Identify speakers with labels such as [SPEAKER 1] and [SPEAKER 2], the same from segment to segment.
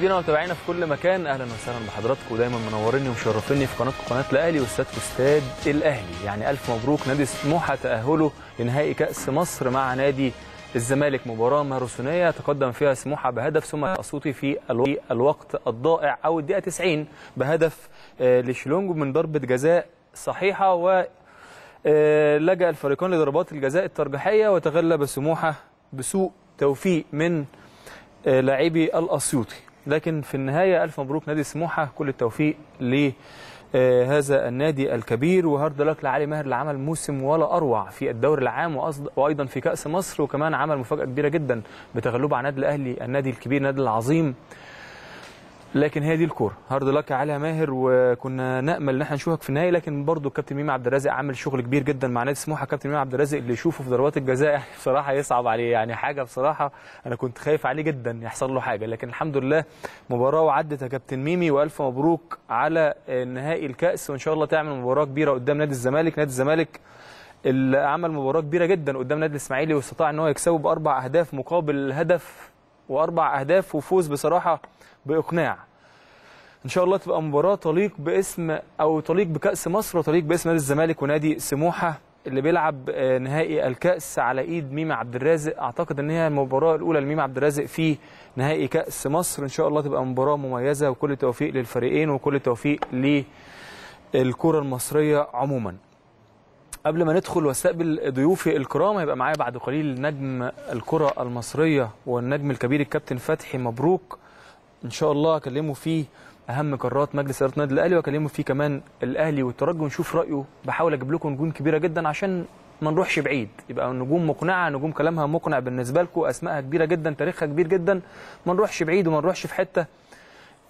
[SPEAKER 1] مشاهدينا ومتابعينا في كل مكان اهلا وسهلا بحضراتكم ودايما منوريني ومشرفيني في قناتكم قناه الاهلي واستاذ استاد الاهلي يعني الف مبروك نادي سموحه تاهله لنهائي كاس مصر مع نادي الزمالك مباراة ماراثونية تقدم فيها سموحة بهدف ثم أسوطي في الوقت الضائع أو الدقيقة 90 بهدف آه، لشلونجو من ضربة جزاء صحيحة و آه، لجأ الفريقان لضربات الجزاء الترجيحية وتغلب سموحة بسوء توفيق من آه، لاعبي الأسيوطي لكن في النهاية ألف مبروك نادي سموحة كل التوفيق لهذا النادي الكبير وهارد لك لعلي ماهر اللي عمل موسم ولا اروع في الدوري العام وايضا في كاس مصر وكمان عمل مفاجاه كبيره جدا بتغلبه على النادي الاهلي النادي الكبير النادي العظيم لكن هي دي الكوره هارد لك علي ماهر وكنا نامل ان احنا نشوفك في النهائي لكن برضو كابتن ميمي عبد الرازق عامل شغل كبير جدا مع نادي سموحه كابتن ميمي عبد الرازق اللي يشوفه في ضربات الجزاء يعني بصراحه يصعب عليه يعني حاجه بصراحه انا كنت خايف عليه جدا يحصل له حاجه لكن الحمد لله مباراه وعدت يا كابتن ميمي والف مبروك على نهائي الكاس وان شاء الله تعمل مباراه كبيره قدام نادي الزمالك نادي الزمالك اللي عمل مباراه كبيره جدا قدام نادي الاسماعيلي واستطاع ان هو يكسبه باربع اهداف مقابل هدف واربع اهداف وفوز بصراحه باقناع ان شاء الله تبقى مباراه طليق باسم او طليق بكاس مصر وطليق باسم نادي الزمالك ونادي سموحه اللي بيلعب آه، نهائي الكاس على ايد ميمي عبد الرازق اعتقد ان هي المباراه الاولى لميمي عبد الرازق في نهائي كاس مصر ان شاء الله تبقى مباراه مميزه وكل التوفيق للفريقين وكل التوفيق للكره المصريه عموما قبل ما ندخل واستقبل ضيوفي الكرام هيبقى معايا بعد قليل نجم الكرة المصرية والنجم الكبير الكابتن فتحي مبروك ان شاء الله اكلمه فيه اهم قرارات مجلس اداره النادي الاهلي واكلمه فيه كمان الاهلي والترجي ونشوف رايه بحاول اجيب لكم نجوم كبيره جدا عشان ما نروحش بعيد يبقى نجوم مقنعه نجوم كلامها مقنع بالنسبه لكم اسمائها كبيره جدا تاريخها كبير جدا ما نروحش بعيد وما نروحش في حته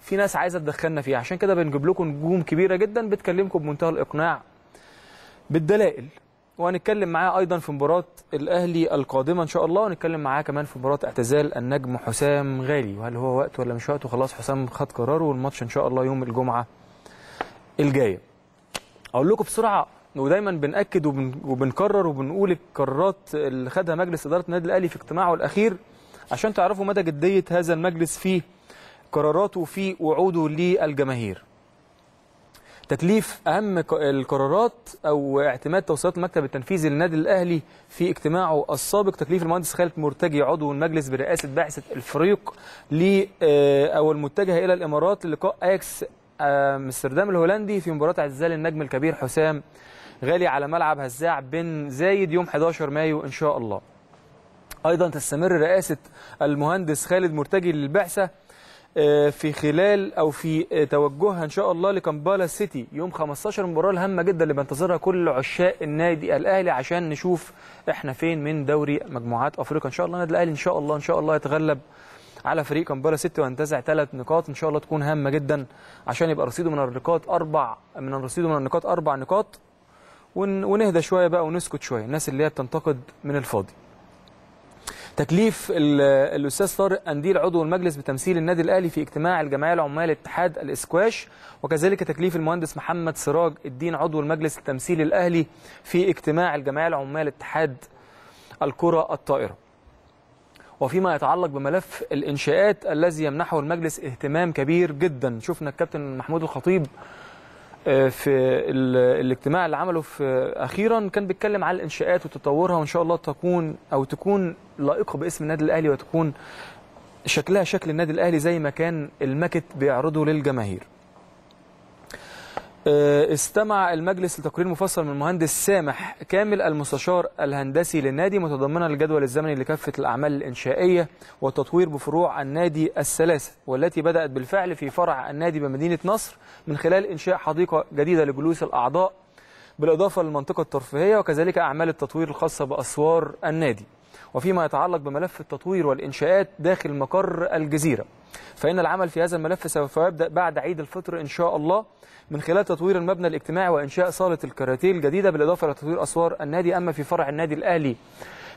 [SPEAKER 1] في ناس عايزه تدخلنا فيها عشان كده بنجيب لكم نجوم كبيره جدا بتكلمكم بمنتهى الاقناع بالدلائل وهنتكلم معاه ايضا في مباراه الاهلي القادمه ان شاء الله ونتكلم معاه كمان في مباراه اعتزال النجم حسام غالي وهل هو وقت ولا مش وقت وخلاص حسام خد قراره والماتش ان شاء الله يوم الجمعه الجايه اقول لكم بسرعه ودايما بناكد وبن... وبنكرر وبنقول القرارات اللي خدها مجلس اداره النادي الاهلي في اجتماعه الاخير عشان تعرفوا مدى جديه هذا المجلس في قراراته وفي وعوده للجماهير تكليف أهم القرارات أو اعتماد توصيات المكتب التنفيذي للنادي الأهلي في اجتماعه السابق تكليف المهندس خالد مرتجي عضو المجلس برئاسة بعثة الفريق ل آه، أو المتجهة إلى الإمارات للقاء أياكس آه، امستردام الهولندي في مباراة اعتزال النجم الكبير حسام غالي على ملعب هزاع بن زايد يوم 11 مايو إن شاء الله. أيضا تستمر رئاسة المهندس خالد مرتجي للبعثة آه، في خلال او في آه، توجهها ان شاء الله لكمبالا سيتي يوم 15 المباراه الهامه جدا اللي بينتظرها كل عشاق النادي الاهلي عشان نشوف احنا فين من دوري مجموعات افريقيا ان شاء الله النادي الاهلي ان شاء الله ان شاء الله يتغلب على فريق كمبالا سيتي وينتزع ثلاث نقاط ان شاء الله تكون هامه جدا عشان يبقى رصيده من النقاط اربع من رصيده من النقاط اربع نقاط ونهدى شويه بقى ونسكت شويه الناس اللي هي بتنتقد من الفاضي تكليف الاستاذ طارق قنديل عضو المجلس بتمثيل النادي الاهلي في اجتماع الجمعيه العمال اتحاد الاسكواش وكذلك تكليف المهندس محمد سراج الدين عضو المجلس التمثيلي الاهلي في اجتماع الجمعيه العمال اتحاد الكره الطائره وفيما يتعلق بملف الانشاءات الذي يمنحه المجلس اهتمام كبير جدا شفنا الكابتن محمود الخطيب آه، في الاجتماع اللي عمله في اخيرا كان بيتكلم على الانشاءات وتطورها وان شاء الله تكون او تكون لائقه باسم النادي الاهلي وتكون شكلها شكل النادي الاهلي زي ما كان الماكت بيعرضه للجماهير آه، استمع المجلس لتقرير مفصل من المهندس سامح كامل المستشار الهندسي للنادي متضمنا الجدول الزمني لكافة الأعمال الإنشائية والتطوير بفروع النادي الثلاثة والتي بدأت بالفعل في فرع النادي بمدينة نصر من خلال إنشاء حديقة جديدة لجلوس الأعضاء بالإضافة للمنطقة الترفيهية وكذلك أعمال التطوير الخاصة بأسوار النادي وفيما يتعلق بملف التطوير والإنشاءات داخل مقر الجزيرة فإن العمل في هذا الملف سوف يبدأ بعد عيد الفطر إن شاء الله من خلال تطوير المبنى الاجتماعي وإنشاء صالة الكاراتيه الجديدة بالإضافة إلى تطوير أسوار النادي أما في فرع النادي الأهلي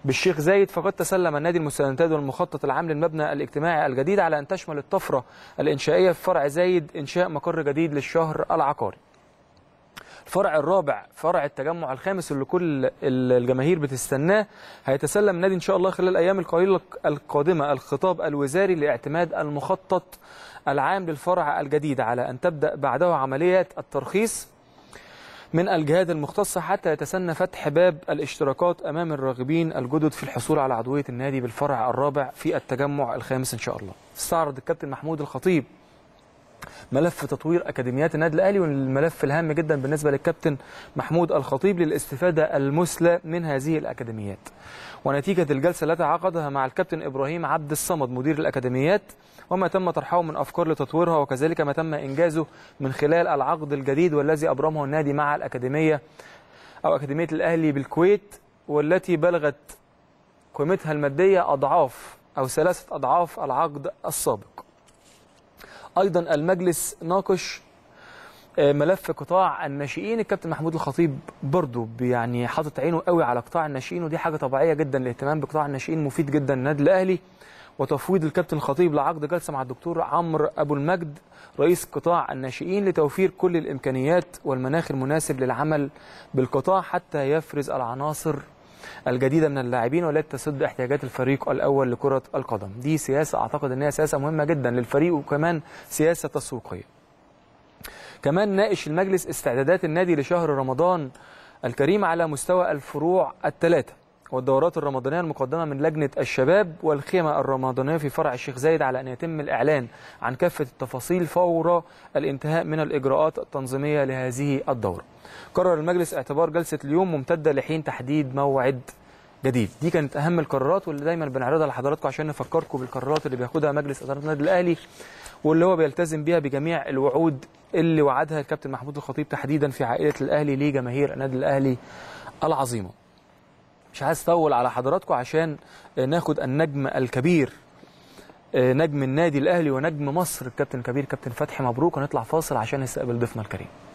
[SPEAKER 1] بالشيخ زايد فقد تسلم النادي المستندات والمخطط العام للمبنى الاجتماعي الجديد على أن تشمل الطفرة الإنشائية في فرع زايد إنشاء مقر جديد للشهر العقاري الفرع الرابع فرع التجمع الخامس اللي كل الجماهير بتستناه هيتسلم النادي ان شاء الله خلال الايام القليله القادمه الخطاب الوزاري لاعتماد المخطط العام للفرع الجديد على ان تبدا بعده عمليات الترخيص من الجهات المختصة حتى يتسنى فتح باب الاشتراكات أمام الراغبين الجدد في الحصول على عضوية النادي بالفرع الرابع في التجمع الخامس إن شاء الله استعرض الكابتن محمود الخطيب ملف تطوير اكاديميات النادي الاهلي والملف الهام جدا بالنسبه للكابتن محمود الخطيب للاستفاده المثلى من هذه الاكاديميات. ونتيجه الجلسه التي عقدها مع الكابتن ابراهيم عبد الصمد مدير الاكاديميات وما تم طرحه من افكار لتطويرها وكذلك ما تم انجازه من خلال العقد الجديد والذي ابرمه النادي مع الاكاديميه او اكاديميه الاهلي بالكويت والتي بلغت قيمتها الماديه اضعاف او ثلاثه اضعاف العقد السابق. ايضا المجلس ناقش آه، ملف قطاع الناشئين الكابتن محمود الخطيب برضه يعني حاطط عينه قوي على قطاع الناشئين ودي حاجه طبيعيه جدا الاهتمام بقطاع الناشئين مفيد جدا للنادي الاهلي وتفويض الكابتن الخطيب لعقد جلسه مع الدكتور عمرو ابو المجد رئيس قطاع الناشئين لتوفير كل الامكانيات والمناخ المناسب للعمل بالقطاع حتى يفرز العناصر الجديده من اللاعبين والتي تسد احتياجات الفريق الاول لكره القدم دي سياسه اعتقد انها سياسه مهمه جدا للفريق وكمان سياسه تسويقيه كمان ناقش المجلس استعدادات النادي لشهر رمضان الكريم على مستوى الفروع الثلاثه والدورات الرمضانية المقدمة من لجنة الشباب والخيمة الرمضانية في فرع الشيخ زايد على أن يتم الإعلان عن كافة التفاصيل فور الانتهاء من الإجراءات التنظيمية لهذه الدورة قرر المجلس اعتبار جلسة اليوم ممتدة لحين تحديد موعد جديد دي كانت اهم القرارات واللي دايما بنعرضها لحضراتكم عشان نفكركم بالقرارات اللي بياخدها مجلس اداره النادي الاهلي واللي هو بيلتزم بيها بجميع الوعود اللي وعدها الكابتن محمود الخطيب تحديدا في عائله الاهلي لجماهير النادي الاهلي العظيمه مش عايز اطول على حضراتكم عشان ناخد النجم الكبير نجم النادي الاهلي ونجم مصر الكابتن كبير كابتن فتحي مبروك هنطلع فاصل عشان نستقبل ضيفنا الكريم